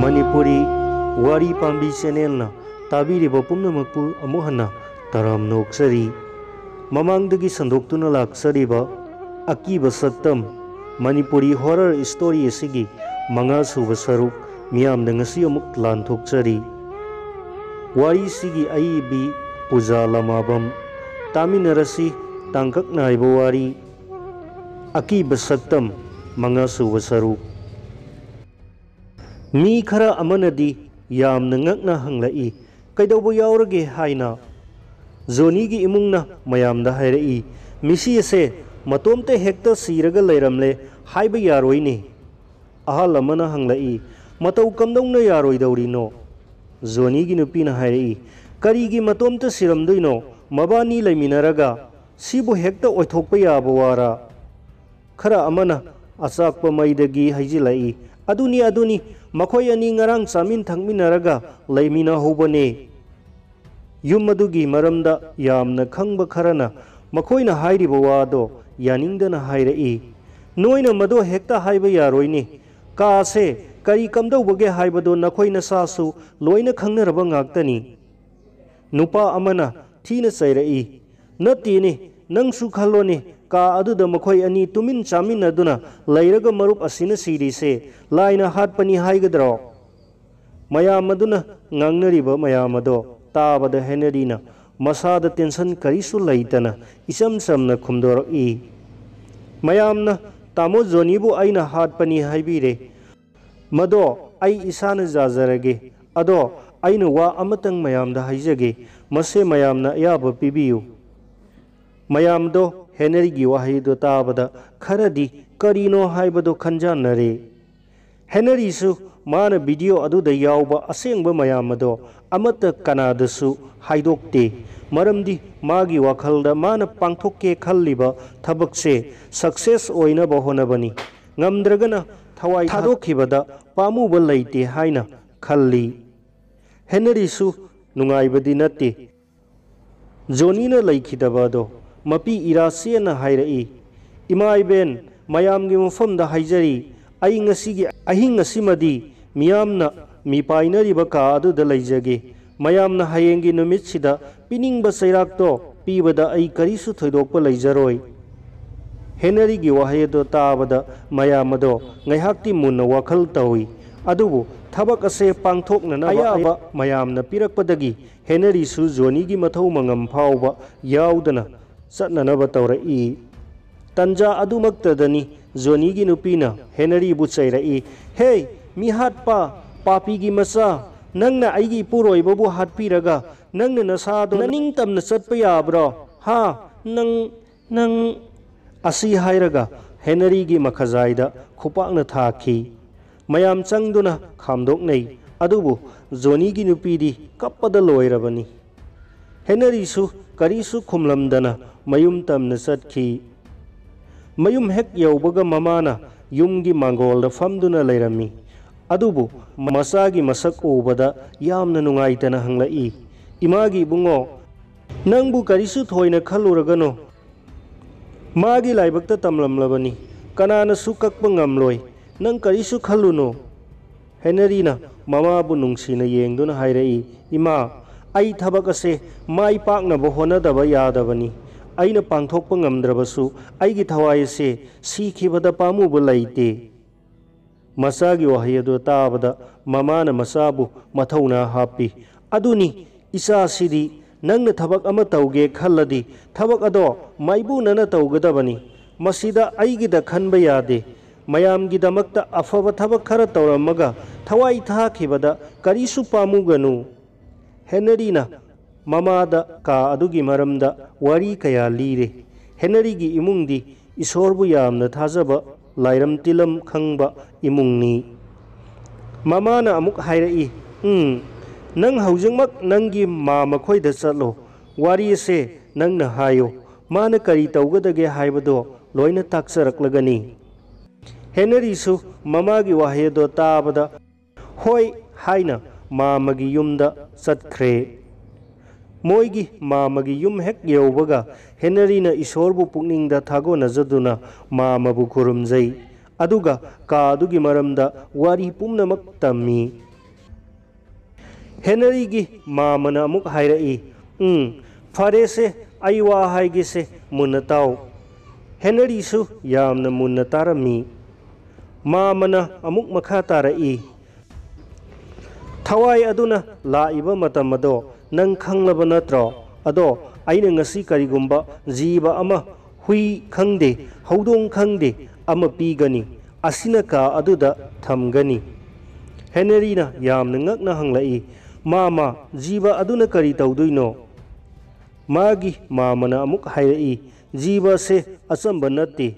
मणिपुरी वारी पाबी चेनेल ताब पुनमुन तराम नोरी ममदगी सन्दों लाब अकीब सत्तम मणिपुरी हॉरर इस्टोरी सूब सरुक लाथोरी वारी अईबी पुजा लमाबम तक तंकना वारी अकीब सत्तम मंगासूब सरुक ꯃꯤ ꯈꯔ ꯑꯃꯅꯗꯤ ꯌꯥꯝꯅ ꯉꯛꯅ ꯍꯪꯂꯛꯏ ꯀꯩꯗꯧꯕ ꯌꯥꯎꯔꯒꯦ ꯍꯥꯏꯅ ꯖꯣꯅꯤꯒꯤ ꯏꯃꯨꯡꯅ ꯃꯌꯥꯝꯗ ꯍꯥꯏꯔꯛꯏ ꯃꯤꯁꯤ ꯑꯁꯦ ꯃꯇꯣꯝꯇ ꯍꯦꯛꯇ ꯁꯤꯔꯒ ꯂꯩꯔꯝꯂꯦ ꯍꯥꯏꯕ ꯌꯥꯔꯣꯏꯅꯦ ꯑꯍꯜ ꯑꯃꯅ ꯍꯪꯂꯛꯏ ꯃꯇꯧ ꯀꯝꯗꯧꯅ ꯌꯥꯔꯣꯏꯗꯧꯔꯤꯅꯣ ꯖꯣꯅꯤꯒꯤ ꯅꯨꯄꯤꯅ ꯍꯥꯏꯔꯛꯏ ꯀꯔꯤꯒꯤ ꯃꯇꯣꯝꯇ ꯁꯤꯔꯝꯗꯣꯏꯅꯣ ꯃꯕꯥꯅꯤ ꯂꯩꯃꯤꯟꯅꯔꯒ ꯁꯤꯕꯨ ꯍꯦꯛꯇ ꯑꯣꯏꯊꯣꯛꯄ ꯌꯥꯕ ꯋꯥꯔꯥ ꯈꯔ ꯑꯃꯅ ꯑꯆꯥꯛꯄ ꯃꯩꯗꯒꯤ ꯍꯩꯖꯤꯜꯂꯛꯏ ꯑꯗꯨꯅꯤ ꯑꯗꯨꯅꯤ ꯃꯈꯣꯏ ꯑꯅꯤ ꯉꯔꯥꯡ ꯆꯥꯃꯤꯟ ꯊꯛꯃꯤꯟꯅꯔꯒ ꯂꯩꯃꯤꯟꯅꯍꯧꯕꯅꯦ ꯌꯨꯝ ꯑꯗꯨꯒꯤ ꯃꯔꯝꯗ ꯌꯥꯝꯅ ꯈꯪꯕ ꯈꯔꯅ ꯃꯈꯣꯏꯅ ꯍꯥꯏꯔꯤꯕ ꯋꯥꯗꯣ ꯌꯥꯅꯤꯡꯗꯅ ꯍꯥꯏꯔꯛꯏ ꯅꯣꯏꯅ ꯃꯗꯣ ꯍꯦꯛꯇ ꯍꯥꯏꯕ ꯌꯥꯔꯣꯏꯅꯤ ꯀꯥ ꯑꯁꯦ ꯀꯔꯤ ꯀꯝꯗꯧꯕꯒꯦ ꯍꯥꯏꯕꯗꯣ ꯅꯈꯣꯏ ꯅꯁꯥꯁꯨ ꯂꯣꯏꯅ ꯈꯪꯅꯔꯕ ꯉꯥꯛꯇꯅꯤ ꯅꯨꯄꯥ ꯑꯃꯅ ꯊꯤꯅ ꯆꯩꯔꯛꯏ ꯅꯠꯇꯦꯅꯦ ꯅꯪꯁꯨ ꯈꯜꯂꯣꯅꯦ ꯀꯥ ꯑꯗꯨꯗ ꯃꯈꯣꯏ ꯑꯅꯤ ꯇꯨꯃꯤꯟ ꯆꯥꯃꯤꯟꯅꯗꯨꯅ ꯂꯩꯔꯒ ꯃꯔꯨꯞ ꯑꯁꯤꯅ ꯁꯤꯔꯤꯁꯦ ꯂꯥꯏꯅ ꯍꯥꯠꯄꯅꯤ ꯍꯥꯏꯒꯗ꯭ꯔꯣ ꯃꯌꯥꯝ ꯑꯗꯨꯅ ꯉꯥꯡꯅꯔꯤꯕ ꯃꯌꯥꯝ ꯑꯗꯣ ꯇꯥꯕꯗ ꯍꯦꯅꯔꯤꯅ ꯃꯁꯥꯗ ꯇꯦꯟꯁꯟ ꯀꯔꯤꯁꯨ ꯂꯩꯇꯅ ꯏꯆꯝ ꯆꯝꯅ ꯈꯨꯝꯗꯣꯔꯛꯏ ꯃꯌꯥꯝꯅ ꯇꯥꯃꯣ ꯖꯣꯅꯤꯕꯨ ꯑꯩꯅ ꯍꯥꯠꯄꯅꯤ ꯍꯥꯏꯕꯤꯔꯦ ꯃꯗꯣ ꯑꯩ ꯏꯁꯥꯅ ꯖꯥꯖꯔꯒꯦ ꯑꯗꯣ ꯑꯩꯅ ꯋꯥ ꯑꯃꯇꯪ ꯃꯌꯥꯝꯗ ꯍꯥꯏꯖꯒꯦ ꯃꯁꯦ ꯃꯌꯥꯝꯅ ꯑꯌꯥꯕ ꯄꯤꯕꯤꯌꯨ ꯃꯌꯥꯝꯗꯣ ꯍꯦꯅꯔꯤꯒꯤ ꯋꯥꯍꯩꯗꯣ ꯇꯥꯕꯗ ꯈꯔꯗꯤ ꯀꯔꯤꯅꯣ ꯍꯥꯏꯕꯗꯣ ꯈꯟꯖꯥꯟꯅꯔꯦ ꯍꯦꯅꯔꯤꯁꯨ ꯃꯥꯅ ꯚꯤꯗꯤꯑꯣ ꯑꯗꯨꯗ ꯌꯥꯎꯕ ꯑꯁꯦꯡꯕ ꯃꯌꯥꯝ ꯑꯗꯣ ꯑꯃꯠꯇ ꯀꯅꯥꯗꯁꯨ ꯍꯥꯏꯗꯣꯛꯇꯦ ꯃꯔꯝꯗꯤ ꯃꯥꯒꯤ ꯋꯥꯈꯜꯗ ꯃꯥꯅ ꯄꯥꯡꯊꯣꯛꯀꯦ ꯈꯜꯂꯤꯕ ꯊꯕꯛꯁꯦ ꯁꯛꯁꯦꯁ ꯑꯣꯏꯅꯕ ꯍꯣꯠꯅꯕꯅꯤ ꯉꯝꯗ꯭ꯔꯒꯅ ꯊꯋꯥꯏ ꯊꯥꯗꯣꯛꯈꯤꯕꯗ ꯄꯥꯝꯃꯨꯕ ꯂꯩꯇꯦ ꯍꯥꯏꯅ ꯈꯜꯂꯤ ꯍꯦꯅꯔꯤꯁꯨ ꯅꯨꯡꯉꯥꯏꯕꯗꯤ ꯅꯠꯇꯦ ꯖꯣꯅꯤꯅ ꯂꯩꯈꯤꯗꯕ ꯑꯗꯣ मपी इरा सेन हाई इमा इबेन मयाम के मौफम हाईजरी अई अहिंग मियाम मीपाइनरीब का लेजगे मयाम हयें पीबद करीसु थोदोप लेजरोय हेनरी की वहयद ताबद वखल तौई अदुबु थबक असे पांथोकन अयाब हेनरी जोनी की मथौ मंगम फाउब याउदना ꯆꯠꯅꯅꯕ ꯇꯧꯔꯛꯏ ꯇꯟꯖꯥ ꯑꯗꯨꯃꯛꯇꯗꯅꯤ ꯖꯣꯅꯤꯒꯤ ꯅꯨꯄꯤꯅ ꯍꯦꯅꯔꯤꯕꯨ ꯆꯩꯔꯛꯏ ꯍꯦ ꯃꯤꯍꯥꯠꯄ ꯄꯥꯄꯤꯒꯤ ꯃꯆꯥ ꯅꯪꯅ ꯑꯩꯒꯤ ꯏꯄꯨꯔꯣꯏꯕꯕꯨ ꯍꯥꯠꯄꯤꯔꯒ ꯅꯪꯅ ꯅꯁꯥꯗꯣ ꯅꯅꯤꯡꯇꯝꯅ ꯆꯠꯄ ꯌꯥꯕ꯭ꯔꯣ ꯍꯥ ꯅꯪ ꯅꯪ ꯑꯁꯤ ꯍꯥꯏꯔꯒ ꯍꯦꯅꯔꯤꯒꯤ ꯃꯈꯖꯥꯏꯗ ꯈꯨꯄꯥꯛꯅ ꯊꯥꯈꯤ ꯃꯌꯥꯝ ꯆꯪꯗꯨꯅ ꯈꯥꯝꯗꯣꯛꯅꯩ ꯑꯗꯨꯕꯨ ꯖꯣꯅꯤꯒꯤ ꯅꯨꯄꯤꯗꯤ ꯀꯞꯄꯗ ꯂꯣꯏꯔꯕꯅꯤ ꯍꯦꯅꯔꯤꯁꯨ ꯀꯔꯤꯁꯨ ꯈꯨꯝꯂꯝꯗꯅ ꯃꯌꯨꯝ ꯇꯝꯅ ꯆꯠꯈꯤ ꯃꯌꯨꯝ ꯍꯦꯛ ꯌꯧꯕꯒ ꯃꯃꯥꯅ ꯌꯨꯝꯒꯤ ꯃꯥꯡꯒꯣꯜꯗ ꯐꯝꯗꯨꯅ ꯂꯩꯔꯝꯃꯤ ꯑꯗꯨꯕꯨ ꯃꯆꯥꯒꯤ ꯃꯁꯛ ꯎꯕꯗ ꯌꯥꯝꯅ ꯅꯨꯡꯉꯥꯏꯇꯅ ꯍꯪꯂꯛꯏ ꯏꯃꯥꯒꯤ ꯏꯕꯨꯡꯉꯣ ꯅꯪꯕꯨ ꯀꯔꯤꯁꯨ ꯊꯣꯏꯅ ꯈꯜꯂꯨꯔꯒꯅꯣ ꯃꯥꯒꯤ ꯂꯥꯏꯕꯛꯇ ꯇꯝꯂꯝꯂꯕꯅꯤ ꯀꯅꯥꯅꯁꯨ ꯀꯛꯄ ꯉꯝꯂꯣꯏ ꯅꯪ ꯀꯔꯤꯁꯨ ꯈꯜꯂꯨꯅꯣ ꯍꯦꯅꯔꯤꯅ ꯃꯃꯥꯕꯨ ꯅꯨꯡꯁꯤꯅ ꯌꯦꯡꯗꯨꯅ ꯍꯥꯏꯔꯛꯏ ꯏꯃꯥ ꯑꯩ ꯊꯕꯛ ꯑꯁꯦ ꯃꯥꯏ ꯄꯥꯛꯅꯕ ꯍꯣꯠꯅꯗꯕ ꯌꯥꯗꯕꯅꯤ ꯑꯩꯅ ꯄꯥꯡꯊꯣꯛꯄ ꯉꯝꯗ꯭ꯔꯕꯁꯨ ꯑꯩꯒꯤ ꯊꯋꯥꯏ ꯑꯁꯤ ꯁꯤꯈꯤꯕꯗ ꯄꯥꯝꯃꯨꯕ ꯂꯩꯇꯦ ꯃꯆꯥꯒꯤ ꯋꯥꯍꯩ ꯑꯗꯨ ꯇꯥꯕꯗ ꯃꯃꯥꯅ ꯃꯆꯥꯕꯨ ꯃꯊꯧꯅꯥ ꯍꯥꯞꯄꯤ ꯑꯗꯨꯅꯤ ꯏꯆꯥꯁꯤꯗꯤ ꯅꯪꯅ ꯊꯕꯛ ꯑꯃ ꯇꯧꯒꯦ ꯈꯜꯂꯗꯤ ꯊꯕꯛ ꯑꯗꯣ ꯃꯥꯏꯕꯨꯅꯅ ꯇꯧꯒꯗꯕꯅꯤ ꯃꯁꯤꯗ ꯑꯩꯒꯤꯗ ꯈꯟꯕ ꯌꯥꯗꯦ ꯃꯌꯥꯝꯒꯤꯗꯃꯛꯇ ꯑꯐꯕ ꯊꯕꯛ ꯈꯔ ꯇꯧꯔꯝꯃꯒ ꯊꯋꯥꯏ ꯊꯥꯈꯤꯕꯗ ꯀꯔꯤꯁꯨ ꯄꯥꯝꯃꯨꯒꯅꯨ ꯍꯦꯅꯔꯤꯅ ಮಮಾದ ಕಾ ಅರಮದ ವಾರ ಕೀರೆ ಹೇನರಿ ಇಮೂತಿ ತಾಜ ಲೈರ ತೀವ್ ನಿ ಮಮಾ ಅಮ್ ನಮ್ ನಾ ಮೇದ ಚಟ್ಲೋ ವಾರಸೆ ನನ್ನ ಮಾನ ಕರಿ ತೌದೇ ಆವ ತಗಿ ಹೇನರಿ ಸುಮಾಹದ ತಾವುದ ಹೋಯ ಮಾಮಗೆ ಯುದ ಚೆಕ್ರೆ ꯃꯣꯏꯒꯤ ꯃꯥꯃꯒꯤ ꯌꯨꯝ ꯍꯦꯛ ꯌꯧꯕꯒ ꯍꯦꯅꯔꯤꯅ ꯏꯁꯣꯔꯕꯨ ꯄꯨꯛꯅꯤꯡꯗ ꯊꯥꯒꯣꯟꯅꯖꯗꯨꯅ ꯃꯥꯃꯕꯨ ꯈꯨꯔꯨꯝꯖꯩ ꯑꯗꯨꯒ ꯀꯥ ꯑꯗꯨꯒꯤ ꯃꯔꯝꯗ ꯋꯥꯔꯤ ꯄꯨꯝꯅꯃꯛ ꯇꯝꯃꯤ ꯍꯦꯅꯔꯤꯒꯤ ꯃꯥꯃꯅ ꯑꯃꯨꯛ ꯍꯥꯏꯔꯛꯏ ꯎꯝ ꯐꯔꯦꯁꯦ ꯑꯩ ꯋꯥ ꯍꯥꯏꯒꯦꯁꯦ ꯃꯨꯟꯅ ꯇꯥꯎ ꯍꯦꯅꯔꯤꯁꯨ ꯌꯥꯝꯅ ꯃꯨꯟꯅ ꯇꯥꯔꯝꯃꯤ ꯃꯥꯃꯅ ꯑꯃꯨꯛ ꯃꯈꯥ ꯇꯥꯔꯛꯏ ಹವಾ ಅದೋ ನಂ ಕ್ಲ ನೋ ಅದೋ ಅನ್ನ ಕರಿಗ ಜೀವ್ ಹುಯ ಕಂದೇ ಹೌದೇಮೀಗಿ ಹೇನೆ ನಮಾ ಜೀವ ಅದು ಕರಿ ತೊಡ್ದೋ ಮಾಮನ ಅರೀ ಜೀವಸೆ ಅಚಂಬ ನೆ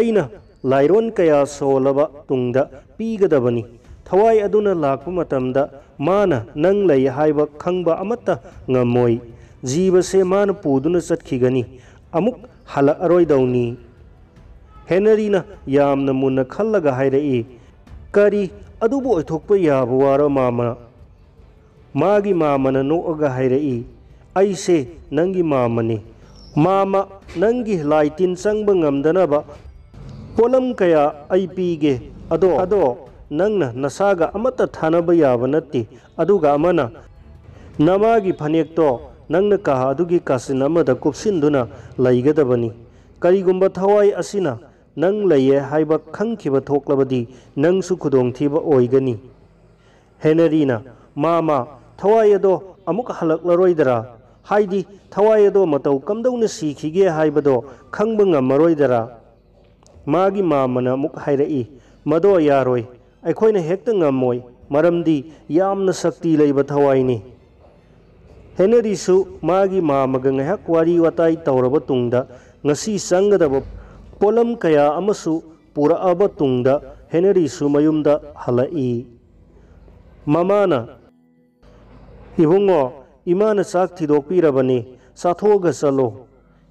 ಅನ್ನ ಲೈರ ಕ್ಯಾ ಸೋಲವ ತು ಪಿಗದಿ ꯊꯋꯥꯏ ꯑꯗꯨꯅ ꯂꯥꯛꯄ ꯃꯇꯝꯗ ꯃꯥꯅ ꯅꯪ ꯂꯩ ꯍꯥꯏꯕ ꯈꯪꯕ ꯑꯃꯠꯇ ꯉꯝꯃꯣꯏ ꯖꯤꯕꯁꯦ ꯃꯥꯅ ꯄꯨꯗꯨꯅ ꯆꯠꯈꯤꯒꯅꯤ ꯑꯃꯨꯛ ꯍꯜꯂꯛꯑꯔꯣꯏꯗꯧꯅꯤ ꯍꯦꯅꯔꯤꯅ ꯌꯥꯝꯅ ꯃꯨꯟꯅ ꯈꯜꯂꯒ ꯍꯥꯏꯔꯛꯏ ꯀꯔꯤ ꯑꯗꯨꯕꯨ ꯑꯣꯏꯊꯣꯛꯄ ꯌꯥꯕ ꯋꯥꯔ ꯃꯥꯃ ꯃꯥꯒꯤ ꯃꯥꯃꯅ ꯅꯣꯛꯑꯒ ꯍꯥꯏꯔꯛꯏ ꯑꯩꯁꯦ ꯅꯪꯒꯤ ꯃꯥꯃꯅꯤ ꯃꯥꯃ ꯅꯪꯒꯤ ꯂꯥꯏ ꯇꯤꯟ ꯆꯪꯕ ꯉꯝꯗꯅꯕ ꯄꯣꯠꯂꯝ ꯀꯌꯥ ꯑꯩ ꯄꯤꯒꯦ ꯑꯗꯣ ꯑꯗꯣ ꯅꯪꯅ ꯅꯁꯥꯒ ꯑꯃꯠꯇ ꯊꯥꯅꯕ ꯌꯥꯕ ꯅꯠꯇꯦ ꯑꯗꯨꯒ ꯑꯃꯅ ꯅꯃꯥꯒꯤ ꯐꯅꯦꯛꯇꯣ ꯅꯪꯅ ꯀꯥ ꯑꯗꯨꯒꯤ ꯀꯥꯆꯤꯟ ꯑꯃꯗ ꯀꯨꯞꯁꯤꯟꯗꯨꯅ ꯂꯩꯒꯗꯕꯅꯤ ꯀꯔꯤꯒꯨꯝꯕ ꯊꯋꯥꯏ ꯑꯁꯤꯅ ꯅꯪ ꯂꯩꯌꯦ ꯍꯥꯏꯕ ꯈꯪꯈꯤꯕ ꯊꯣꯛꯂꯕꯗꯤ ꯅꯪꯁꯨ ꯈꯨꯗꯣꯡꯊꯤꯕ ꯑꯣꯏꯒꯅꯤ ꯍꯦꯅꯔꯤꯅ ꯃꯥꯃꯥ ꯊꯋꯥꯏ ꯑꯗꯣ ꯑꯃꯨꯛ ꯍꯜꯂꯛꯂꯔꯣꯏꯗꯔꯥ ꯍꯥꯏꯗꯤ ꯊꯋꯥꯏ ꯑꯗꯣ ꯃꯇꯧ ꯀꯝꯗꯧꯅ ꯁꯤꯈꯤꯒꯦ ꯍꯥꯏꯕꯗꯣ ꯈꯪꯕ ꯉꯝꯃꯔꯣꯏꯗꯔꯥ ꯃꯥꯒꯤ ꯃꯥꯃꯅ ꯑꯃꯨꯛ ꯍꯥꯏꯔꯛꯏ ꯃꯗꯣ ꯌꯥꯔꯣꯏ ꯑꯩꯈꯣꯏꯅ ꯍꯦꯛꯇ ꯉꯝꯃꯣꯏ ꯃꯔꯝꯗꯤ ꯌꯥꯝꯅ ꯁꯛꯇꯤ ꯂꯩꯕ ꯊꯋꯥꯏꯅꯤ ꯍꯦꯅꯔꯤꯁꯨ ꯃꯥꯒꯤ ꯃꯥꯃꯒ ꯉꯥꯏꯍꯥꯛ ꯋꯥꯔꯤ ꯋꯥꯇꯥꯏ ꯇꯧꯔꯕ ꯇꯨꯡꯗ ꯉꯁꯤ ꯆꯪꯒꯗꯕ ꯄꯣꯠꯂꯝ ꯀꯌꯥ ꯑꯃꯁꯨ ꯄꯨꯔꯛꯑꯕ ꯇꯨꯡꯗ ꯍꯦꯅꯔꯤꯁꯨ ꯃꯌꯨꯝꯗ ꯍꯜꯂꯛꯏ ꯃꯃꯥꯅ ꯏꯕꯨꯡꯉꯣ ꯏꯃꯥꯅ ꯆꯥꯛ ꯊꯤꯗꯣꯛꯄꯤꯔꯕꯅꯤ ꯆꯥꯊꯣꯛꯑꯒ ꯆꯠꯂꯣ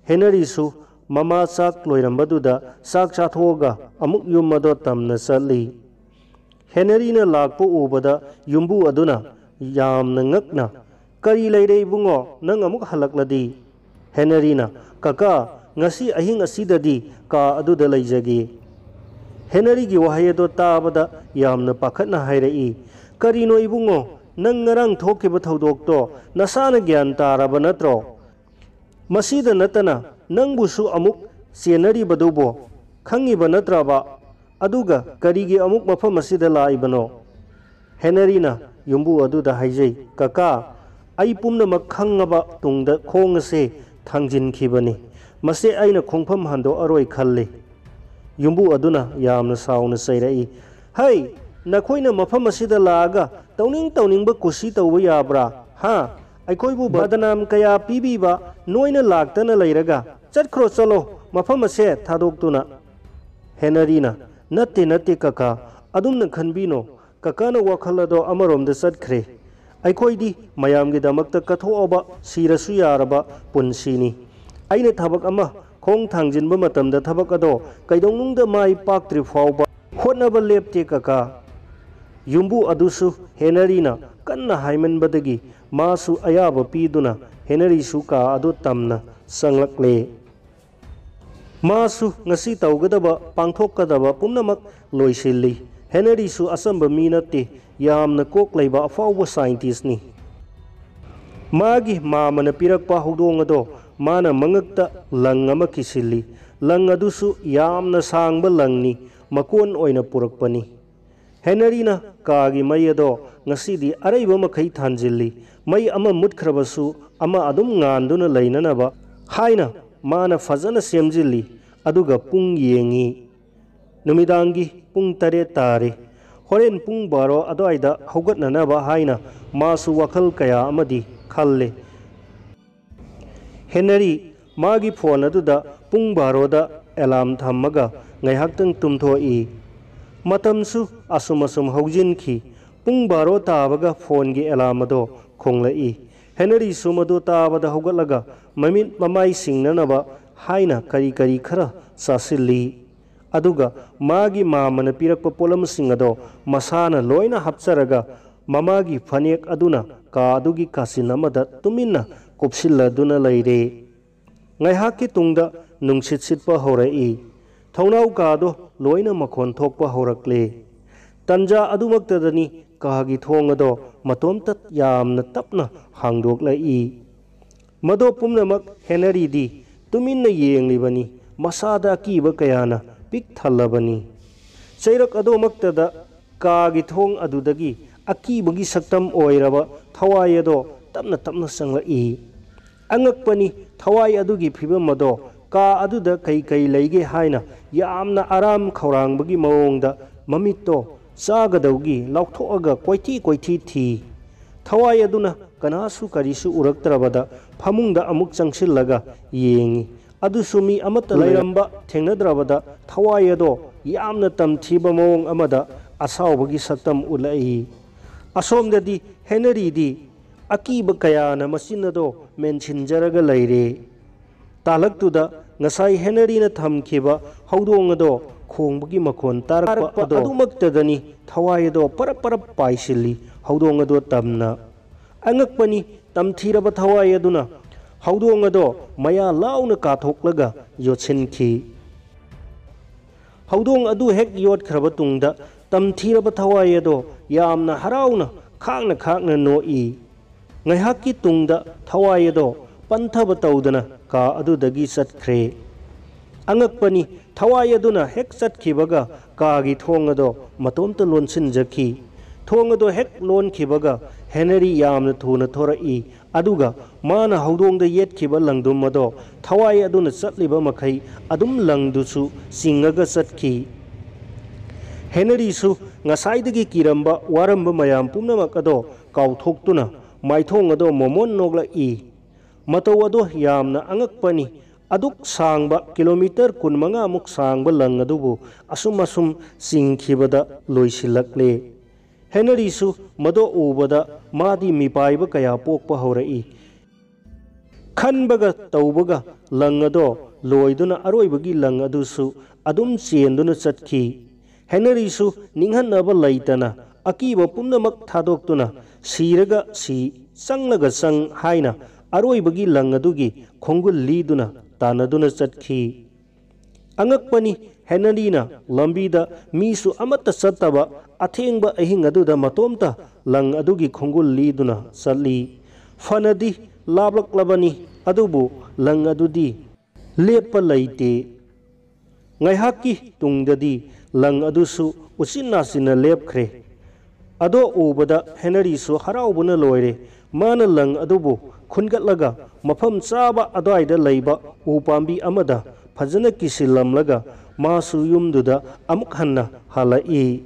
ꯍꯦꯅꯔꯤꯁꯨ ꯃꯃꯥ ꯆꯥꯛ ꯂꯣꯏꯔꯝꯕꯗꯨꯗ ꯆꯥꯛ ꯆꯥꯊꯣꯛꯑꯒ ꯑꯃꯨꯛ ꯌꯨꯝ ꯑꯗꯣ ꯇꯝꯅ ꯆꯠꯂꯤ ꯍꯦꯅꯔꯤꯅ ꯂꯥꯛꯄ ꯎꯕꯗ ꯌꯨꯝꯕꯨ ꯑꯗꯨꯅ ꯌꯥꯝꯅ ꯉꯛꯅ ꯀꯔꯤ ꯂꯩꯔꯦ ꯏꯕꯨꯡꯉꯣ ꯅꯪ ꯑꯃꯨꯛ ꯍꯜꯂꯛꯂꯗꯤ ꯍꯦꯅꯔꯤꯅ ꯀꯀꯥ ꯉꯁꯤ ꯑꯍꯤꯡ ꯑꯁꯤꯗꯗꯤ ꯀꯥ ꯑꯗꯨꯗ ꯂꯩꯖꯒꯦ ꯍꯦꯅꯔꯤꯒꯤ ꯋꯥꯍꯩ ꯑꯗꯣ ꯇꯥꯕꯗ ꯌꯥꯝꯅ ꯄꯥꯈꯠꯅ ꯍꯥꯏꯔꯛꯏ ꯀꯔꯤꯅꯣ ꯏꯕꯨꯡꯉꯣ ꯅꯪ ꯉꯔꯥꯡ ꯊꯣꯛꯈꯤꯕ ꯊꯧꯗꯣꯛꯇꯣ ꯅꯁꯥꯅ ꯒ꯭ꯌꯥꯟ ꯇꯥꯔꯕ ꯅꯠꯇ꯭ꯔꯣ ꯃꯁꯤꯗ ꯅꯠꯇꯅ ꯅꯪꯕꯨꯁꯨ ꯑꯃꯨꯛ ꯆꯦꯟꯅꯔꯤꯕꯗꯨꯕꯨ ꯈꯪꯉꯤꯕ ꯅꯠꯇ꯭ꯔꯕ ꯑꯗꯨꯒ ꯀꯔꯤꯒꯤ ꯑꯃꯨꯛ ꯃꯐꯝ ꯑꯁꯤꯗ ꯂꯥꯛꯏꯕꯅꯣ ꯍꯦꯅꯔꯤꯅ ꯌꯨꯝꯕꯨ ꯑꯗꯨꯗ ꯍꯥꯏꯖꯩ ꯀꯀꯥ ꯑꯩ ꯄꯨꯝꯅꯃꯛ ꯈꯪꯉꯕ ꯇꯨꯡꯗ ꯈꯣꯡ ꯑꯁꯤ ꯊꯥꯡꯖꯤꯟꯈꯤꯕꯅꯤ ꯃꯁꯤ ꯑꯩꯅ ꯈꯣꯡꯐꯝ ꯍꯟꯗꯣꯛꯑꯔꯣꯏ ꯈꯜꯂꯤ ꯌꯨꯝꯕꯨ ꯑꯗꯨꯅ ꯌꯥꯝꯅ ꯁꯥꯎꯅ ꯆꯩꯔꯛꯏ ꯍꯩ ꯅꯈꯣꯏꯅ ꯃꯐꯝ ꯑꯁꯤꯗ ꯂꯥꯛꯑꯒ ꯇꯧꯅꯤꯡ ꯇꯧꯅꯤꯡꯕ ꯀꯨꯁꯤ ꯇꯧꯕ ꯌꯥꯕ꯭ꯔꯥ ꯍꯥ ꯑꯩꯈꯣꯏꯕꯨ ꯕꯗꯅꯥꯝ ꯀꯌꯥ ꯄꯤꯕꯤꯕ ꯅꯣꯏꯅ ꯂꯥꯛꯇꯅ ꯂꯩꯔꯒ ꯆꯠꯈ꯭ꯔꯣ ꯆꯠꯂꯣ ꯃꯐꯝ ꯑꯁꯦ ꯊꯥꯗꯣꯛꯇꯨꯅ ꯍꯦꯅꯔꯤꯅ ꯅꯠꯇꯦ ꯅꯠꯇꯦ ꯀꯀꯥ ꯑꯗꯨꯝꯅ ꯈꯟꯕꯤꯅꯣ ꯀꯀꯥꯅ ꯋꯥꯈꯜ ꯑꯗꯣ ꯑꯃꯔꯣꯝꯗ ꯆꯠꯈ꯭ꯔꯦ ꯑꯩꯈꯣꯏꯗꯤ ꯃꯌꯥꯝꯒꯤꯗꯃꯛꯇ ꯀꯠꯊꯣꯛꯑꯕ ꯁꯤꯔꯁꯨ ꯌꯥꯔꯕ ꯄꯨꯟꯁꯤꯅꯤ ꯑꯩꯅ ꯊꯕꯛ ꯑꯃ ꯈꯣꯡ ꯊꯥꯡꯖꯤꯟꯕ ꯃꯇꯝꯗ ꯊꯕꯛ ꯑꯗꯣ ꯀꯩꯗꯧꯅꯨꯡꯗ ꯃꯥꯏ ꯄꯥꯛꯇ꯭ꯔꯤ ꯐꯥꯎꯕ ꯍꯣꯠꯅꯕ ꯂꯦꯞꯇꯦ ꯀꯀꯥ ꯌꯨꯝꯕꯨ ꯑꯗꯨꯁꯨ ꯍꯦꯅꯔꯤꯅ ꯀꯟꯅ ꯍꯥꯏꯃꯟꯕꯗꯒꯤ ꯃꯥꯁꯨ ꯑꯌꯥꯕ ꯄꯤꯗꯨꯅ ꯍꯦꯅꯔꯤꯁꯨ ꯀꯥ ꯑꯗꯨ ꯇꯝꯅ ꯆꯪꯂꯛꯂꯦ ꯃꯥꯁꯨ ꯉꯁꯤ ꯇꯧꯒꯗꯕ ꯄꯥꯡꯊꯣꯛꯀꯗꯕ ꯄꯨꯝꯅꯃꯛ ꯂꯣꯏꯁꯤꯜꯂꯤ ꯍꯦꯅꯔꯤꯁꯨ ꯑꯆꯝꯕ ꯃꯤ ꯅꯠꯇꯦ ꯌꯥꯝꯅ ꯀꯣꯛ ꯂꯩꯕ ꯑꯐꯥꯎꯕ ꯁꯥꯏꯟꯇꯤꯁꯅꯤ ꯃꯥꯒꯤ ꯃꯥꯃꯅ ꯄꯤꯔꯛꯄ ꯍꯧꯗꯣꯡ ꯑꯗꯣ ꯃꯥꯅ ꯃꯉꯛꯇ ꯂꯪ ꯑꯃ ꯀꯤꯁꯤꯜꯂꯤ ꯂꯪ ꯑꯗꯨꯁꯨ ꯌꯥꯝꯅ ꯁꯥꯡꯕ ꯂꯪꯅꯤ ꯃꯀꯣꯟ ꯑꯣꯏꯅ ꯄꯨꯔꯛꯄꯅꯤ ꯍꯦꯅꯔꯤꯅ ꯀꯥꯒꯤ ꯃꯩ ꯑꯗꯣ ꯉꯁꯤꯗꯤ ꯑꯔꯩꯕ ꯃꯈꯩ ꯊꯥꯟꯖꯤꯜꯂꯤ ꯃꯩ ꯑꯃ ꯃꯨꯠꯈ꯭ꯔꯕꯁꯨ ꯑꯃ ꯑꯗꯨꯝ ꯉꯥꯟꯗꯨꯅ ꯂꯩꯅꯅꯕ ꯍꯥꯏꯅ ಮಾ ತರೇ ತೆ ಹರೇನ್ ಪೂ ಬರೋ ಅದ್ ಹೌಗನ ಕ್ಯಾಮಿ ಕೇ ಹೇನರಿ ಮಾನ್ ಅದು ಪೂ ಬರೋದ ಎಲಾಂ ತಮ್ಮ ತುಂಬಿ ಅಸು ಅಸು ಬಾರೋ ಪೂ ಬರೋ ತಾವು ಅದೋ ಖೊಂಗ್ಲಿ ಹೇನರಿ ಸುಮೋ ತಾವುಗಲ್ಗ ಮಮೈ ಸೀನ ಆನ ಕರಿ ಕರಿ ಕರ ಚಾಶ್ಲಿ ಮಾಮನ ಪಿರಕ್ ಪೊಲಿಸ ಅದೊ ಮಸಾ ಲೈನ ಹಬ್ಚರಗ ಮಮಾಫನೆ ಕಾ ಅನ್ದ್ನ ಕೂಶೆ ನಾಯಕಿ ತುಂಬ ನಟ್ಪಿ ತೌನ ಕಾಡೋ ಲೋನ ಮಕೋಲ್ಪರಲೇ ತಂಜಾತನಿ ꯀꯥꯒꯤ ꯊꯣꯡ ꯑꯗꯣ ꯃꯇꯣꯝꯇ ꯌꯥꯝꯅ ꯇꯞꯅ ꯍꯥꯡꯗꯣꯛꯂꯛꯏ ꯃꯗꯣ ꯄꯨꯝꯅꯃꯛ ꯍꯦꯅꯔꯤꯗꯤ ꯇꯨꯃꯤꯟꯅ ꯌꯦꯡꯂꯤꯕꯅꯤ ꯃꯁꯥꯗ ꯑꯀꯤꯕ ꯀꯌꯥꯅ ꯄꯤꯛ ꯊꯜꯂꯕꯅꯤ ꯆꯩꯔꯛ ꯑꯗꯨꯃꯛꯇꯗ ꯀꯥꯒꯤ ꯊꯣꯡ ꯑꯗꯨꯗꯒꯤ ꯑꯀꯤꯕꯒꯤ ꯁꯛꯇꯝ ꯑꯣꯏꯔꯕ ꯊꯋꯥꯏ ꯑꯗꯣ ꯇꯞꯅ ꯇꯞꯅ ꯆꯪꯂꯛꯏ ꯑꯉꯛꯄꯅꯤ ꯊꯋꯥꯏ ꯑꯗꯨꯒꯤ ꯐꯤꯕꯝ ꯑꯗꯣ ꯀꯥ ꯑꯗꯨꯗ ꯀꯩ ꯀꯩ ꯂꯩꯒꯦ ꯍꯥꯏꯅ ꯌꯥꯝꯅ ꯑꯔꯥꯝ ꯈꯧꯔꯥꯡꯕꯒꯤ ꯃꯑꯣꯡꯗ ꯃꯃꯤꯠꯇꯣ ꯆꯥꯒꯗꯧꯒꯤ ꯂꯥꯎꯊꯣꯛꯑꯒ ꯀꯣꯏꯊꯤ ꯀꯣꯏꯊꯤ ꯊꯤ ꯊꯋꯥꯏ ꯑꯗꯨꯅ ꯀꯅꯥꯁꯨ ꯀꯔꯤꯁꯨ ꯎꯔꯛꯇ꯭ꯔꯕꯗ ꯐꯃꯨꯡꯗ ꯑꯃꯨꯛ ꯆꯪꯁꯤꯜꯂꯒ ꯌꯦꯡꯉꯤ ꯑꯗꯨꯁꯨ ꯃꯤ ꯑꯃꯠꯇ ꯂꯩꯔꯝꯕ ꯊꯦꯡꯅꯗ꯭ꯔꯕꯗ ꯊꯋꯥꯏ ꯑꯗꯣ ꯌꯥꯝꯅ ꯇꯝꯊꯤꯕ ꯃꯑꯣꯡ ꯑꯃꯗ ꯑꯁꯥꯎꯕꯒꯤ ꯁꯛꯇꯝ ꯎꯠꯂꯛꯏ ꯑꯁꯣꯝꯗꯗꯤ ꯍꯦꯅꯔꯤꯗꯤ ꯑꯀꯤꯕ ꯀꯌꯥꯅ ꯃꯆꯤꯟ ꯑꯗꯣ ꯃꯦꯟꯁꯤꯟꯖꯔꯒ ꯂꯩꯔꯦ ꯇꯥꯂꯛꯇꯨꯗ ꯉꯁꯥꯏ ꯍꯦꯅꯔꯤꯅ ꯊꯝꯈꯤꯕ ꯍꯧꯗꯣꯡ ꯑꯗꯣ खोंग की मखोन तार अदुमक्तदनि थवायदो परप परप पाइसिलि हौदोंगदो तमना अंगकपनि तमथिरब थवायदुना हौदोंगदो मया लाउन काथोकलगा योछिनखि हौदों अदु हेक योट खरबतुंगद तमथिरब थवायदो यामना हराउना खांगन खांगन नोई ngaihaki tungda thawai do pantha bataudana ka ꯊꯋꯥꯏ ꯑꯗꯨꯅ ꯍꯦꯛ ꯆꯠꯈꯤꯕꯒ ꯀꯥꯒꯤ ꯊꯣꯡ ꯑꯗꯣ ꯃꯇꯣꯝꯇ ꯂꯣꯟꯁꯤꯟꯖꯈꯤ ꯊꯣꯡ ꯑꯗꯣ ꯍꯦꯛ ꯂꯣꯟꯈꯤꯕꯒ ꯍꯦꯅꯔꯤ ꯌꯥꯝꯅ ꯊꯨꯅ ꯊꯣꯔꯛꯏ ꯑꯗꯨꯒ ꯃꯥꯅ ꯍꯧꯗꯣꯡꯗ ꯌꯦꯠꯈꯤꯕ ꯂꯪꯗꯨꯝ ꯑꯗꯣ ꯊꯋꯥꯏ ꯑꯗꯨꯅ ꯆꯠꯂꯤꯕ ꯃꯈꯩ ꯑꯗꯨꯝ ꯂꯪꯗꯨꯁꯨ ꯆꯤꯡꯉꯒ ꯆꯠꯈꯤ ꯍꯦꯅꯔꯤꯁꯨ ꯉꯁꯥꯏꯗꯒꯤ ꯀꯤꯔꯝꯕ ꯋꯥꯔꯝꯕ ꯃꯌꯥꯝ ꯄꯨꯝꯅꯃꯛ ꯑꯗꯣ ꯀꯥꯎꯊꯣꯛꯇꯨꯅ ꯃꯥꯏꯊꯣꯡ ꯑꯗꯣ ꯃꯣꯃꯣꯟ ꯅꯣꯛꯂꯛꯏ ꯃꯇꯧ ꯑꯗꯣ ꯌꯥꯝꯅ ꯑꯉꯛꯄꯅꯤ ꯑꯗꯨꯛ ꯁꯥꯡꯕ ꯀꯤꯂꯣꯃꯤꯇꯔ ꯀꯨꯟꯃꯉꯥꯃꯨꯛ ꯁꯥꯡꯕ ꯂꯪ ꯑꯗꯨꯕꯨ ꯑꯁꯨꯝ ꯑꯁꯨꯝ ꯆꯤꯡꯈꯤꯕꯗ ꯂꯣꯏꯁꯤꯜꯂꯛꯂꯦ ꯍꯦꯅꯔꯤꯁꯨ ꯃꯗꯨ ꯎꯕꯗ ꯃꯥꯗꯤ ꯃꯤꯄꯥꯏꯕ ꯀꯌꯥ ꯄꯣꯛꯄ ꯍꯧꯔꯛꯏ ꯈꯟꯕꯒ ꯇꯧꯕꯒ ꯂꯪ ꯑꯗꯣ ꯂꯣꯏꯗꯨꯅ ꯑꯔꯣꯏꯕꯒꯤ ꯂꯪ ꯑꯗꯨꯁꯨ ꯑꯗꯨꯝ ꯆꯦꯟꯗꯨꯅ ꯆꯠꯈꯤ ꯍꯦꯅꯔꯤꯁꯨ ꯅꯤꯡꯍꯟꯅꯕ ꯂꯩꯇꯅ ꯑꯀꯤꯕ ꯄꯨꯝꯅꯃꯛ ꯊꯥꯗꯣꯛꯇꯨꯅ ꯁꯤꯔꯒ ꯁꯤ ꯆꯪꯂꯒ ꯆꯪ ꯍꯥꯏꯅ ꯑꯔꯣꯏꯕꯒꯤ ꯂꯪ ꯑꯗꯨꯒꯤ ꯈꯣꯡꯒꯨꯜ ꯂꯤꯗꯨꯅ ꯇꯥꯟꯅꯗꯨꯅ ꯆꯠꯈꯤ ꯑꯉꯛꯄꯅꯤ ꯍꯦꯅꯔꯤꯅ ꯂꯝꯕꯤꯗ ꯃꯤꯁꯨ ꯑꯃꯠꯇ ꯆꯠꯇꯕ ꯑꯊꯦꯡꯕ ꯑꯍꯤꯡ ꯑꯗꯨꯗ ꯃꯇꯣꯝꯇ ꯂꯪ ꯑꯗꯨꯒꯤ ꯈꯣꯡꯒꯨꯜ ꯂꯤꯗꯨꯅ ꯆꯠꯂꯤ ꯐꯅꯗꯤ ꯂꯥꯞꯂꯛꯂꯕꯅꯤ ꯑꯗꯨꯕꯨ ꯂꯪ ꯑꯗꯨꯗꯤ ꯂꯦꯞꯄ ꯂꯩꯇꯦ ꯉꯥꯏꯍꯥꯛꯀꯤ ꯇꯨꯡꯗꯗꯤ ꯂꯪ ꯑꯗꯨꯁꯨ ꯎꯆꯤꯟ ꯅꯥꯆꯤꯟꯅ ꯂꯦꯞꯈ꯭ꯔꯦ ꯑꯗꯣ ꯎꯕꯗ ꯍꯦꯅꯔꯤꯁꯨ ꯍꯔꯥꯎꯕꯅ ꯂꯣꯏꯔꯦ ꯃꯥꯅ ꯂꯪ ꯑꯗꯨꯕꯨ ꯈꯨꯟꯒꯠꯂꯒ ꯃꯐꯝ ꯆꯥꯕ ꯑꯗ꯭ꯋꯥꯏꯗ ꯂꯩꯕ ꯎ ꯄꯥꯝꯕꯤ ꯑꯃꯗ ꯐꯖꯅ ꯀꯤꯁꯤꯜꯂꯝꯂꯒ ꯃꯥꯁꯨ ꯌꯨꯝꯗꯨꯗ ꯑꯃꯨꯛ ꯍꯟꯅ ꯍꯜꯂꯛꯏ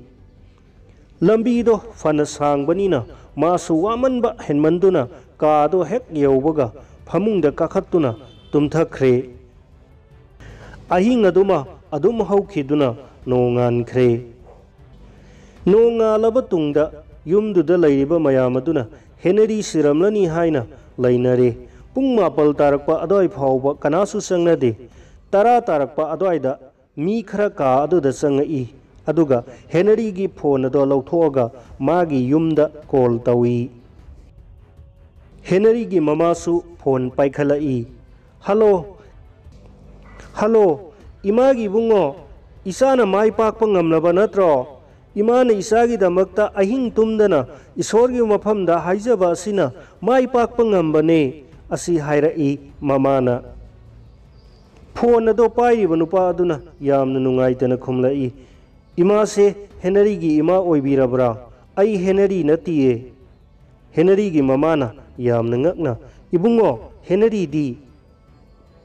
ꯂꯝꯕꯤꯗꯣ ꯐꯅ ꯁꯥꯡꯕꯅꯤꯅ ꯃꯥꯁꯨ ꯋꯥꯃꯟꯕ ꯍꯦꯟꯃꯟꯗꯨꯅ ꯀꯥꯗꯣ ꯍꯦꯛ ꯌꯧꯕꯒ ꯐꯃꯨꯡꯗ ꯀꯥꯈꯠꯇꯨꯅ ꯇꯨꯝꯊꯈ꯭ꯔꯦ ꯑꯍꯤꯡ ꯑꯗꯨꯃ ꯑꯗꯨꯝ ꯍꯧꯈꯤꯗꯨꯅ ꯅꯣꯡꯉꯥꯟꯈ꯭ꯔꯦ ꯅꯣꯡꯉꯥꯜꯂꯕ ꯇꯨꯡꯗ ꯌꯨꯝꯗꯨꯗ ꯂꯩꯔꯤꯕ ꯃꯌꯥꯝ ꯑꯗꯨꯅ ꯍꯦꯅꯔꯤ ꯁꯤꯔꯝꯂꯅꯤ ꯍꯥꯏꯅ ꯂꯩꯅꯔꯦ ꯄꯨꯡ ꯃꯥꯄꯜ ꯇꯥꯔꯛꯄ ꯑꯗꯨꯋꯥꯏ ꯐꯥꯎꯕ ꯀꯅꯥꯁꯨ ꯆꯪꯅꯗꯦ ꯇꯔꯥ ꯇꯥꯔꯛꯄ ꯑꯗꯨꯋꯥꯏꯗ ꯃꯤ ꯈꯔ ꯀꯥ ꯑꯗꯨꯗ ꯆꯪꯉꯛꯏ ꯑꯗꯨꯒ ꯍꯦꯅꯔꯤꯒꯤ ꯐꯣꯟ ꯑꯗꯣ ꯂꯧꯊꯣꯛꯑꯒ ꯃꯥꯒꯤ ꯌꯨꯝꯗ ꯀꯣꯜ ꯇꯧꯏ ꯍꯦꯅꯔꯤꯒꯤ ꯃꯃꯥꯁꯨ ꯐꯣꯟ ꯄꯥꯏꯈꯠꯂꯛꯏ ꯍꯜꯂꯣ ꯍꯜꯂꯣ ꯏꯃꯥꯒꯤ ꯏꯕꯨꯡꯉꯣ ꯏꯆꯥꯅ ꯃꯥꯏ ꯄꯥꯛꯄ ꯉꯝꯂꯕ ꯅꯠꯇ꯭ꯔꯣ ꯏꯃꯥꯅ ꯏꯆꯥꯒꯤꯗꯃꯛꯇ ꯑꯍꯤꯡ ꯇꯨꯝꯗꯅ ꯏꯁꯣꯔꯒꯤ ꯃꯐꯝꯗ ꯍꯥꯏꯖꯕ ꯑꯁꯤꯅ ꯃꯥꯏ ꯄꯥꯛꯄ ꯉꯝꯕꯅꯦ ꯑꯁꯤ ꯍꯥꯏꯔꯛꯏ ꯃꯃꯥꯅ ꯐꯣꯟ ꯑꯗꯣ ꯄꯥꯏꯔꯤꯕ ꯅꯨꯄꯥ ꯑꯗꯨꯅ ꯌꯥꯝꯅ ꯅꯨꯡꯉꯥꯏꯇꯅ ꯈꯨꯝꯂꯛꯏ ꯏꯃꯥꯁꯦ ꯍꯦꯅꯔꯤꯒꯤ ꯏꯃꯥ ꯑꯣꯏꯕꯤꯔꯕ꯭ꯔꯥ ꯑꯩ ꯍꯦꯅꯔꯤ ꯅꯠꯇꯤꯌꯦ ꯍꯦꯅꯔꯤꯒꯤ ꯃꯃꯥꯅ ꯌꯥꯝꯅ ꯉꯛꯅ ꯏꯕꯨꯡꯉꯣ ꯍꯦꯅꯔꯤꯗꯤ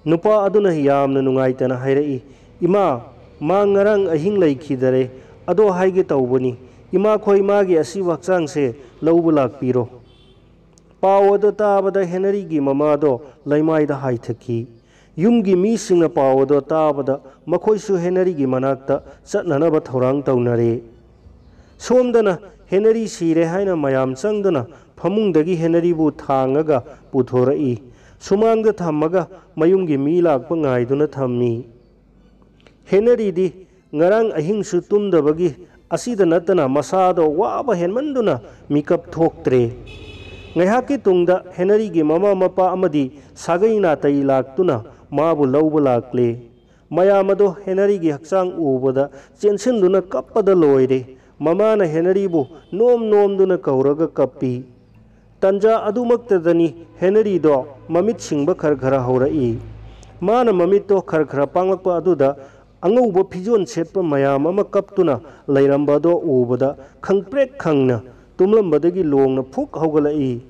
ꯅꯨꯄꯥ ꯑꯗꯨꯅ ꯌꯥꯝꯅ ꯅꯨꯡꯉꯥꯏꯇꯅ ꯍꯥꯏꯔꯛꯏ ꯏꯃꯥ ꯃꯥ ꯉꯔꯥꯡ ꯑꯍꯤꯡ ꯂꯩꯈꯤꯗꯔꯦ ꯑꯗꯣ ꯍꯥꯏꯒꯦ ꯇꯧꯕꯅꯤ ꯏꯃꯥꯈꯣꯏ ꯃꯥꯒꯤ ꯑꯁꯤꯕ ꯍꯛꯆꯥꯡꯁꯦ ꯂꯧꯕ ꯂꯥꯛꯄꯤꯔꯣ ꯄꯥꯎ ꯑꯗꯨ ꯇꯥꯕꯗ ꯍꯦꯅꯔꯤꯒꯤ ꯃꯃꯥꯗꯣ ꯂꯩꯃꯥꯏꯗ ꯍꯥꯏꯊꯈꯤ ꯌꯨꯝꯒꯤ ꯃꯤꯁꯤꯡꯅ ꯄꯥꯎ ꯑꯗꯨ ꯇꯥꯕꯗ ꯃꯈꯣꯏꯁꯨ ꯍꯦꯅꯔꯤꯒꯤ ꯃꯅꯥꯛꯇ ꯆꯠꯅꯅꯕ ꯊꯧꯔꯥꯡ ꯇꯧꯅꯔꯦ ꯁꯣꯝꯗꯅ ꯍꯦꯅꯔꯤ ꯁꯤꯔꯦ ꯍꯥꯏꯅ ꯃꯌꯥꯝ ꯆꯪꯗꯨꯅ ꯐꯃꯨꯡꯗꯒꯤ ꯍꯦꯅꯔꯤꯕꯨ ꯊꯥꯡꯉꯒ ꯄꯨꯊꯣꯔꯛꯏ ꯁꯨꯃꯥꯡꯗ ꯊꯝꯃꯒ ꯃꯌꯨꯝꯒꯤ ꯃꯤ ꯂꯥꯛꯄ ꯉꯥꯏꯗꯨꯅ ꯊꯝꯃꯤ ꯍꯦꯅꯔꯤꯗꯤ ꯉꯔꯥꯡ ꯑꯍꯤꯡꯁꯨ ꯇꯨꯝꯗꯕꯒꯤ ꯑꯁꯤꯗ ꯅꯠꯇꯅ ꯃꯁꯥꯗ ꯋꯥꯕ ꯍꯦꯟꯃꯟꯗꯨꯅ ꯃꯤꯀꯞ ꯊꯣꯛꯇ꯭ꯔꯦ ꯉꯥꯏꯍꯥꯛꯀꯤ ꯇꯨꯡꯗ ꯍꯦꯅꯔꯤꯒꯤ ꯃꯃꯥ ꯃꯄꯥ ꯑꯃꯗꯤ ꯁꯥꯒꯩ ꯅꯥꯇꯩ ꯂꯥꯛꯇꯨꯅ ꯃꯥꯕꯨ ꯂꯧꯕ ꯂꯥꯛꯂꯦ ꯃꯌꯥꯝ ꯑꯗꯣ ꯍꯦꯅꯔꯤꯒꯤ ꯍꯛꯆꯥꯡ ꯎꯕꯗ ꯆꯦꯟꯁꯤꯟꯗꯨꯅ ꯀꯞꯄꯗ ꯂꯣꯏꯔꯦ ꯃꯃꯥꯅ ꯍꯦꯅꯔꯤꯕꯨ ꯅꯣꯝ ꯅꯣꯝꯗꯨꯅ ꯀꯧꯔꯒ ꯀꯞꯄꯤ ꯇꯟꯖꯥ ꯑꯗꯨꯃꯛꯇꯗꯅꯤ ꯍꯦꯅꯔꯤꯗꯣ ꯃꯃꯤꯠ ꯁꯤꯡꯕ ꯈꯔ ꯈꯔ ꯍꯧꯔꯛꯏ ꯃꯥꯅ ꯃꯃꯤꯠꯇꯣ ꯈꯔ ꯈꯔ ꯄꯥꯡꯂꯛꯄ ꯑꯗꯨꯗ ꯑꯉꯧꯕ ꯐꯤꯖꯣꯟ ꯁꯦꯠꯄ ꯃꯌꯥꯝ ꯑꯃ ꯀꯞꯇꯨꯅ ꯂꯩꯔꯝꯕ ꯑꯗꯣ ꯎꯕꯗ ꯈꯪꯄ꯭ꯔꯦꯛ ꯈꯪꯅ ꯇꯨꯝꯂꯝꯕꯗꯒꯤ ꯂꯣꯡꯅ ꯐꯨꯛ ꯍꯧꯒꯠꯂꯛꯏ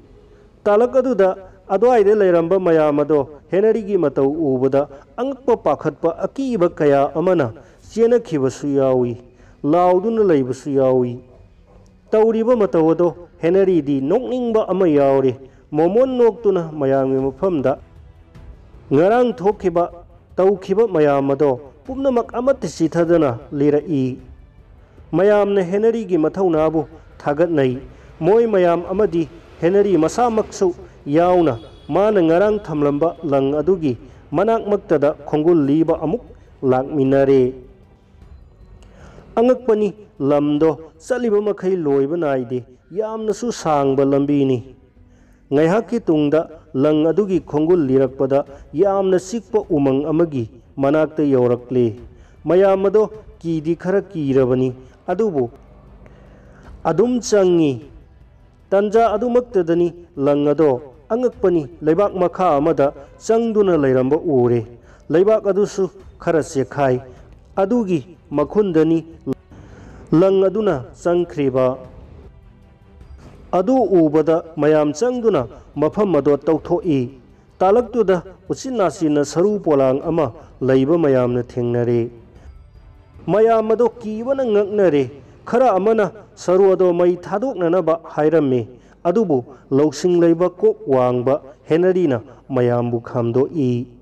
ꯇꯥꯂꯛ ꯑꯗꯨꯗ ꯑꯗ꯭ꯋꯥꯏꯗ ꯂꯩꯔꯝꯕ ꯃꯌꯥꯝ ꯑꯗꯣ ꯍꯦꯅꯔꯤꯒꯤ ꯃꯇꯧ ꯎꯕꯗ ꯑꯉꯛꯄ ꯄꯥꯈꯠꯄ ꯑꯀꯤꯕ ꯀꯌꯥ ꯑꯃꯅ ꯆꯦꯟꯅꯈꯤꯕꯁꯨ ꯌꯥꯎꯏ ꯂꯥꯎꯗꯨꯅ ꯂꯩꯕꯁꯨ ꯌꯥꯎꯏ ꯇꯧꯔꯤꯕ ꯃꯇꯧ ꯑꯗꯣ ꯍꯦꯅꯔꯤꯗꯤ ꯅꯣꯛꯅꯤꯡꯕ ꯑꯃ ꯌꯥꯎꯔꯦ ꯃꯣꯃꯣꯟ ꯅꯣꯛꯇꯨꯅ ꯃꯌꯥꯝꯒꯤ ꯃꯐꯝꯗ ꯉꯔꯥꯡ ꯊꯣꯛꯈꯤꯕ ꯇꯧꯈꯤꯕ ꯃꯌꯥꯝ ꯑꯗꯣ ꯄꯨꯝꯅꯃꯛ ꯑꯃꯠꯇ ꯆꯤꯊꯗꯅ ꯂꯤꯔꯛꯏ ꯃꯌꯥꯝꯅ ꯍꯦꯅꯔꯤꯒꯤ ꯃꯊꯧꯅꯥꯕꯨ ꯊꯥꯒꯠꯅꯩ ꯃꯣꯏ ꯃꯌꯥꯝ ꯑꯃꯗꯤ ꯍꯦꯅꯔꯤ ꯃꯁꯥꯃꯛꯁꯨ ꯌꯥꯎꯅ ꯃꯥꯅ ꯉꯔꯥꯡ ꯊꯝꯂꯝꯕ ꯂꯪ ꯑꯗꯨꯒꯤ ꯃꯅꯥꯛꯃꯛꯇꯗ ꯈꯣꯡꯒꯨꯜ ꯂꯤꯕ ꯑꯃꯨꯛ ꯂꯥꯛꯃꯤꯟꯅꯔꯦ ꯑꯉꯛꯄꯅꯤ ꯂꯝꯗꯣ ꯆꯠꯂꯤꯕ ꯃꯈꯩ ꯂꯣꯏꯕ ꯅꯥꯏꯗꯦ ꯌꯥꯝꯅꯁꯨ ꯁꯥꯡꯕ ꯂꯝꯕꯤꯅꯤ ꯉꯥꯏꯍꯥꯛꯀꯤ ꯇꯨꯡꯗ ꯂꯪ ꯑꯗꯨꯒꯤ ꯈꯣꯡꯒꯨꯜ ꯂꯤꯔꯛꯄꯗ ꯌꯥꯝꯅ ꯆꯤꯛꯄ ꯎꯃꯪ ꯑꯃꯒꯤ ꯃꯅꯥꯛꯇ ꯌꯧꯔꯛꯂꯦ ꯃꯌꯥꯝ ꯑꯗꯣ ꯀꯤꯗꯤ ꯈꯔ ꯀꯤꯔꯕꯅꯤ ꯑꯗꯨꯕꯨ ꯑꯗꯨꯝ ꯆꯪꯉꯤ ꯇꯟꯖꯥ ꯑꯗꯨꯃꯛꯇꯗꯅꯤ ꯂꯪ ꯑꯗꯣ ꯑꯉꯛꯄꯅꯤ ꯂꯩꯕꯥꯛ ꯃꯈꯥ ꯑꯃꯗ ꯆꯪꯗꯨꯅ ꯂꯩꯔꯝꯕ ꯎꯔꯦ ꯂꯩꯕꯥꯛ ꯑꯗꯨꯁꯨ ꯈꯔ ꯆꯦꯛꯈꯥꯏ ꯑꯗꯨꯒꯤ ꯃꯈꯨꯟꯗꯅꯤ ꯂꯪ ꯑꯗꯨꯅ ꯆꯪꯈ꯭ꯔꯤꯕ ꯑꯗꯨ ꯎꯕꯗ ꯃꯌꯥꯝ ꯆꯪꯗꯨꯅ ꯃꯐꯝ ꯑꯗꯣ ꯇꯧꯊꯣꯛꯏ ꯇꯥꯂꯛꯇꯨꯗ ꯎꯆꯤꯟ ꯅꯥꯆꯤꯟꯅ ꯁꯔꯨ ꯄꯣꯂꯥꯡ ꯑꯃ ꯂꯩꯕ ꯃꯌꯥꯝꯅ ꯊꯦꯡꯅꯔꯦ ꯃꯌꯥꯝ ꯑꯗꯣ ꯀꯤꯕꯅ ꯉꯛꯅꯔꯦ ꯈꯔ ꯑꯃꯅ ꯁꯔꯨ ꯑꯗꯣ ꯃꯩ ꯊꯥꯗꯣꯛꯅꯅꯕ ꯍꯥꯏꯔꯝꯃꯤ ꯑꯗꯨꯕꯨ ꯂꯧꯁꯤꯡ ꯂꯩꯕ ꯀꯣꯛ ꯋꯥꯡꯕ ꯍꯦꯅꯔꯤꯅ ꯃꯌꯥꯝꯕꯨ ꯈꯥꯝꯗꯣꯛꯏ